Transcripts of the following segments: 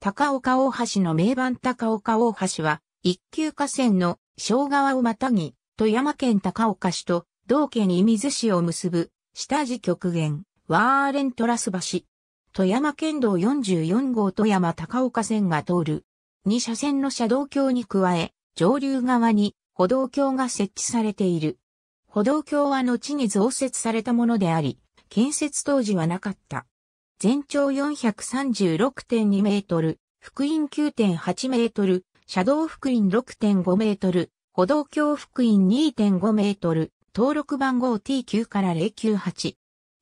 高岡大橋の名番高岡大橋は、一級河川の小川をまたぎ、富山県高岡市と同県伊水市を結ぶ、下地極限、ワーレントラス橋。富山県道44号富山高岡線が通る。二車線の車道橋に加え、上流側に歩道橋が設置されている。歩道橋は後に増設されたものであり、建設当時はなかった。全長436.2メートル、福音9.8メートル、車道福音6.5メートル、歩道橋福音2.5メートル、登録番号 T9 から098。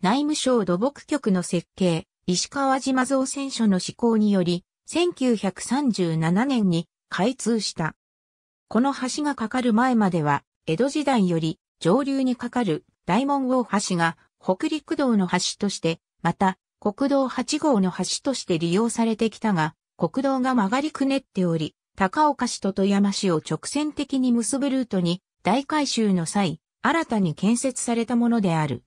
内務省土木局の設計、石川島造船所の施行により、1937年に開通した。この橋が架かる前までは、江戸時代より上流に架かる大門大橋が北陸道の橋として、また国道8号の橋として利用されてきたが、国道が曲がりくねっており、高岡市と富山市を直線的に結ぶルートに大改修の際、新たに建設されたものである。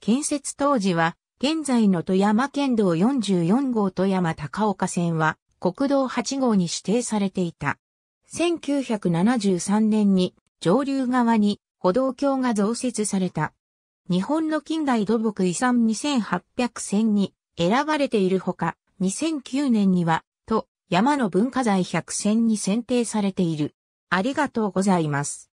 建設当時は、現在の富山県道44号富山高岡線は国道8号に指定されていた。1973年に上流側に歩道橋が増設された。日本の近代土木遺産2800線に選ばれているほか、2009年には、と、山の文化財100選に選定されている。ありがとうございます。